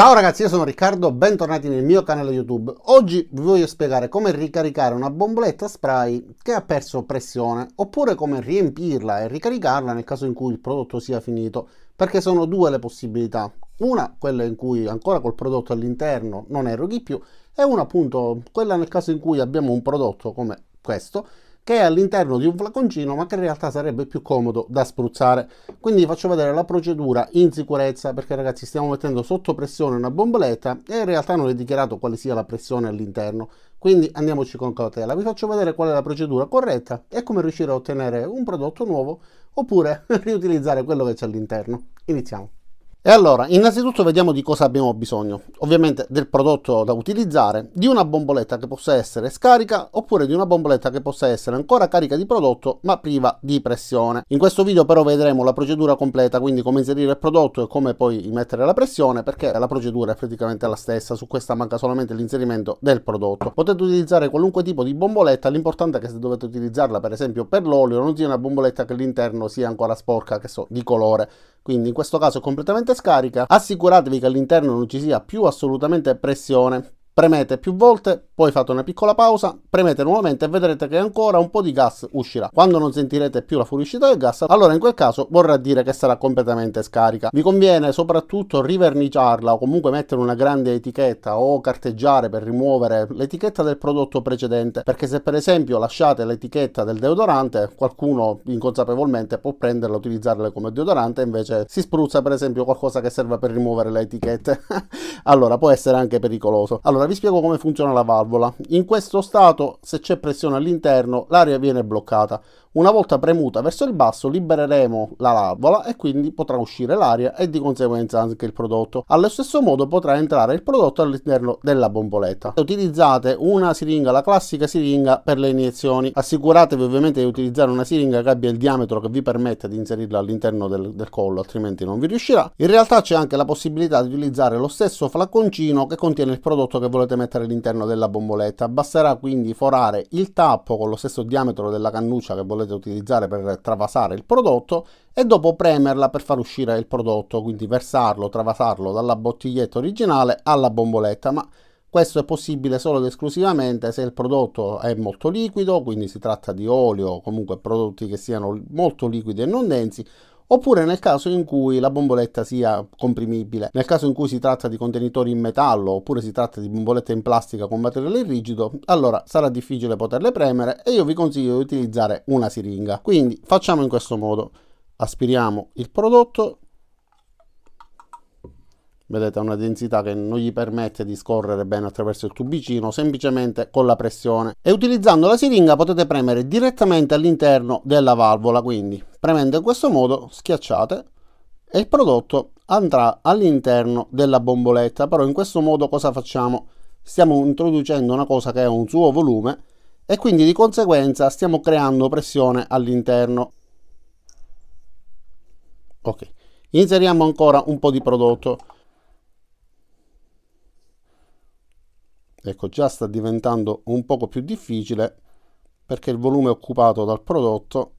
Ciao ragazzi, io sono Riccardo, bentornati nel mio canale YouTube. Oggi vi voglio spiegare come ricaricare una bomboletta spray che ha perso pressione, oppure come riempirla e ricaricarla nel caso in cui il prodotto sia finito, perché sono due le possibilità. Una, quella in cui ancora col prodotto all'interno non eroghi più, e una appunto, quella nel caso in cui abbiamo un prodotto come questo, che è all'interno di un flaconcino ma che in realtà sarebbe più comodo da spruzzare. Quindi vi faccio vedere la procedura in sicurezza perché ragazzi stiamo mettendo sotto pressione una bomboletta e in realtà non è dichiarato quale sia la pressione all'interno. Quindi andiamoci con cautela, vi faccio vedere qual è la procedura corretta e come riuscire a ottenere un prodotto nuovo oppure riutilizzare quello che c'è all'interno. Iniziamo. E allora, innanzitutto vediamo di cosa abbiamo bisogno. Ovviamente del prodotto da utilizzare, di una bomboletta che possa essere scarica oppure di una bomboletta che possa essere ancora carica di prodotto ma priva di pressione. In questo video però vedremo la procedura completa, quindi come inserire il prodotto e come poi mettere la pressione perché la procedura è praticamente la stessa, su questa manca solamente l'inserimento del prodotto. Potete utilizzare qualunque tipo di bomboletta, l'importante è che se dovete utilizzarla per esempio per l'olio non sia una bomboletta che l'interno sia ancora sporca, che so, di colore. Quindi in questo caso è completamente scarica assicuratevi che all'interno non ci sia più assolutamente pressione Premete più volte, poi fate una piccola pausa, premete nuovamente e vedrete che ancora un po' di gas uscirà. Quando non sentirete più la fuoriuscita del gas, allora in quel caso vorrà dire che sarà completamente scarica. Vi conviene soprattutto riverniciarla o comunque mettere una grande etichetta o carteggiare per rimuovere l'etichetta del prodotto precedente, perché se per esempio lasciate l'etichetta del deodorante, qualcuno inconsapevolmente può prenderla e utilizzarla come deodorante, invece si spruzza per esempio qualcosa che serve per rimuovere le etichette. allora può essere anche pericoloso. Allora vi spiego come funziona la valvola. In questo stato, se c'è pressione all'interno, l'aria viene bloccata. Una volta premuta verso il basso libereremo la valvola e quindi potrà uscire l'aria e di conseguenza anche il prodotto. Allo stesso modo potrà entrare il prodotto all'interno della bomboletta. Utilizzate una siringa, la classica siringa per le iniezioni. Assicuratevi ovviamente di utilizzare una siringa che abbia il diametro che vi permette di inserirla all'interno del, del collo, altrimenti non vi riuscirà. In realtà c'è anche la possibilità di utilizzare lo stesso flacconcino che contiene il prodotto che volete mettere all'interno della bomboletta. Basterà quindi forare il tappo con lo stesso diametro della cannuccia che volete potete utilizzare per travasare il prodotto e dopo premerla per far uscire il prodotto, quindi versarlo, travasarlo dalla bottiglietta originale alla bomboletta, ma questo è possibile solo ed esclusivamente se il prodotto è molto liquido, quindi si tratta di olio o comunque prodotti che siano molto liquidi e non densi, oppure nel caso in cui la bomboletta sia comprimibile. Nel caso in cui si tratta di contenitori in metallo oppure si tratta di bombolette in plastica con materiale rigido, allora sarà difficile poterle premere e io vi consiglio di utilizzare una siringa. Quindi facciamo in questo modo. Aspiriamo il prodotto vedete ha una densità che non gli permette di scorrere bene attraverso il tubicino semplicemente con la pressione e utilizzando la siringa potete premere direttamente all'interno della valvola quindi Premendo in questo modo schiacciate e il prodotto andrà all'interno della bomboletta, però in questo modo cosa facciamo? Stiamo introducendo una cosa che ha un suo volume e quindi di conseguenza stiamo creando pressione all'interno. Ok, inseriamo ancora un po' di prodotto. Ecco, già sta diventando un poco più difficile perché il volume occupato dal prodotto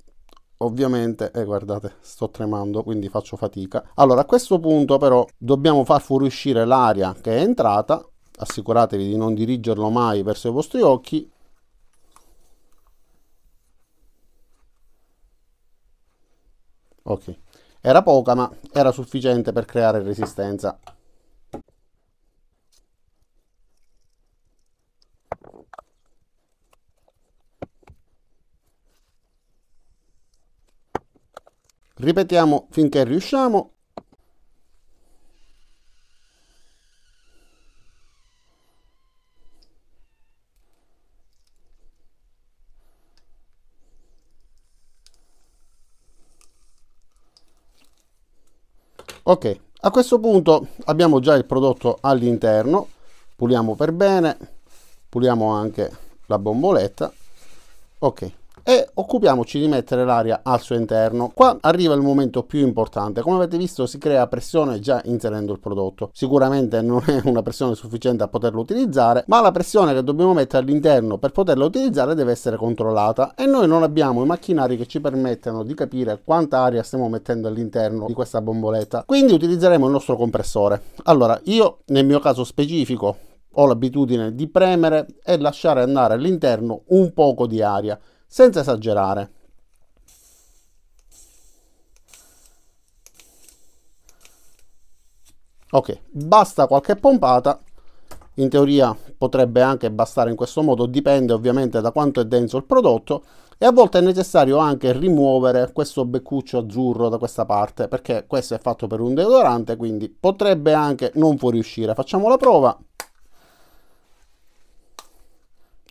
ovviamente eh, guardate sto tremando quindi faccio fatica allora a questo punto però dobbiamo far fuoriuscire l'aria che è entrata assicuratevi di non dirigerlo mai verso i vostri occhi ok era poca ma era sufficiente per creare resistenza Ripetiamo finché riusciamo. Ok, a questo punto abbiamo già il prodotto all'interno, puliamo per bene, puliamo anche la bomboletta. Ok, e occupiamoci di mettere l'aria al suo interno. Qua arriva il momento più importante, come avete visto si crea pressione già inserendo il prodotto. Sicuramente non è una pressione sufficiente a poterlo utilizzare, ma la pressione che dobbiamo mettere all'interno per poterlo utilizzare deve essere controllata e noi non abbiamo i macchinari che ci permettano di capire quanta aria stiamo mettendo all'interno di questa bomboletta. Quindi utilizzeremo il nostro compressore. Allora, io nel mio caso specifico ho l'abitudine di premere e lasciare andare all'interno un poco di aria senza esagerare. Ok, basta qualche pompata, in teoria potrebbe anche bastare in questo modo, dipende ovviamente da quanto è denso il prodotto e a volte è necessario anche rimuovere questo beccuccio azzurro da questa parte perché questo è fatto per un deodorante quindi potrebbe anche non fuoriuscire. Facciamo la prova.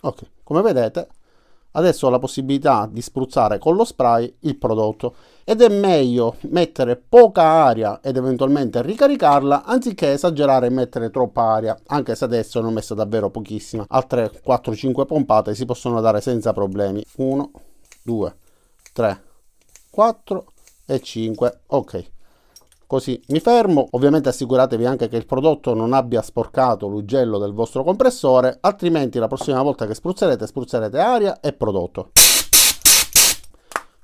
Ok, come vedete adesso ho la possibilità di spruzzare con lo spray il prodotto ed è meglio mettere poca aria ed eventualmente ricaricarla anziché esagerare e mettere troppa aria anche se adesso ne ho messo davvero pochissima altre 4-5 pompate si possono dare senza problemi 1 2 3 4 e 5 ok Così mi fermo, ovviamente assicuratevi anche che il prodotto non abbia sporcato l'ugello del vostro compressore, altrimenti la prossima volta che spruzzerete spruzzerete aria e prodotto.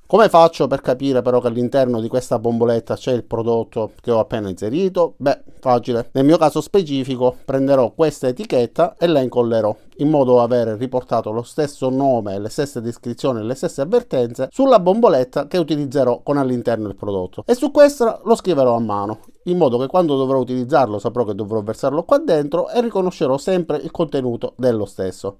Come faccio per capire però che all'interno di questa bomboletta c'è il prodotto che ho appena inserito? Beh, facile. Nel mio caso specifico prenderò questa etichetta e la incollerò in modo da avere riportato lo stesso nome, le stesse descrizioni e le stesse avvertenze sulla bomboletta che utilizzerò con all'interno il prodotto. E su questa lo scriverò a mano in modo che quando dovrò utilizzarlo saprò che dovrò versarlo qua dentro e riconoscerò sempre il contenuto dello stesso.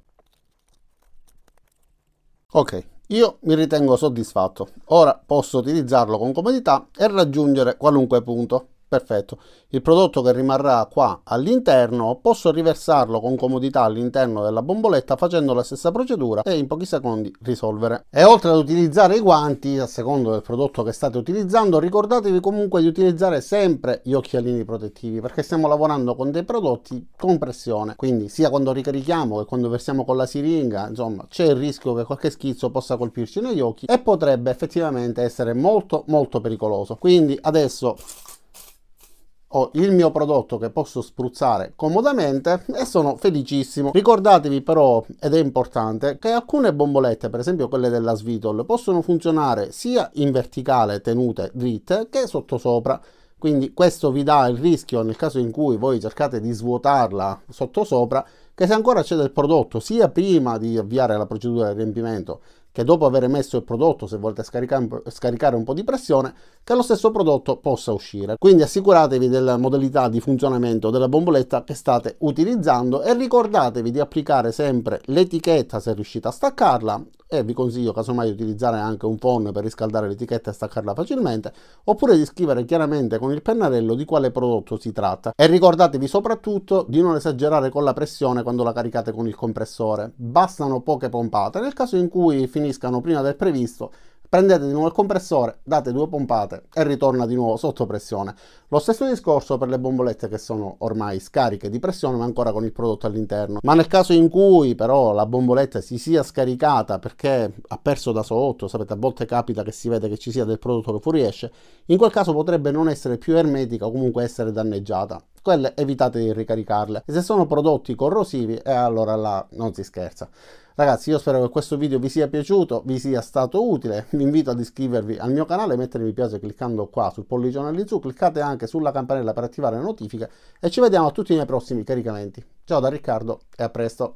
Ok, io mi ritengo soddisfatto, ora posso utilizzarlo con comodità e raggiungere qualunque punto. Perfetto. Il prodotto che rimarrà qua all'interno posso riversarlo con comodità all'interno della bomboletta facendo la stessa procedura e in pochi secondi risolvere. E oltre ad utilizzare i guanti, a secondo del prodotto che state utilizzando, ricordatevi comunque di utilizzare sempre gli occhialini protettivi perché stiamo lavorando con dei prodotti con pressione, quindi sia quando ricarichiamo che quando versiamo con la siringa, insomma c'è il rischio che qualche schizzo possa colpirci negli occhi e potrebbe effettivamente essere molto molto pericoloso. Quindi adesso ho il mio prodotto che posso spruzzare comodamente e sono felicissimo. Ricordatevi però, ed è importante, che alcune bombolette, per esempio quelle della Svitol, possono funzionare sia in verticale tenute dritte che sottosopra quindi questo vi dà il rischio nel caso in cui voi cercate di svuotarla sottosopra che se ancora c'è del prodotto sia prima di avviare la procedura di riempimento che dopo aver emesso il prodotto, se volete scaricare un po' di pressione, che lo stesso prodotto possa uscire. Quindi assicuratevi della modalità di funzionamento della bomboletta che state utilizzando e ricordatevi di applicare sempre l'etichetta se riuscite a staccarla e vi consiglio casomai di utilizzare anche un phone per riscaldare l'etichetta e staccarla facilmente, oppure di scrivere chiaramente con il pennarello di quale prodotto si tratta. E ricordatevi soprattutto di non esagerare con la pressione quando la caricate con il compressore. Bastano poche pompate nel caso in cui finiscano prima del previsto prendete di nuovo il compressore, date due pompate e ritorna di nuovo sotto pressione. Lo stesso discorso per le bombolette che sono ormai scariche di pressione ma ancora con il prodotto all'interno. Ma nel caso in cui però la bomboletta si sia scaricata perché ha perso da sotto, sapete a volte capita che si vede che ci sia del prodotto che fuoriesce, in quel caso potrebbe non essere più ermetica o comunque essere danneggiata quelle evitate di ricaricarle. E se sono prodotti corrosivi, eh, allora là non si scherza. Ragazzi, io spero che questo video vi sia piaciuto, vi sia stato utile. Vi invito ad iscrivervi al mio canale, mettere mi piace cliccando qua sul pollicione all'insù, cliccate anche sulla campanella per attivare le notifiche e ci vediamo a tutti i miei prossimi caricamenti. Ciao da Riccardo e a presto.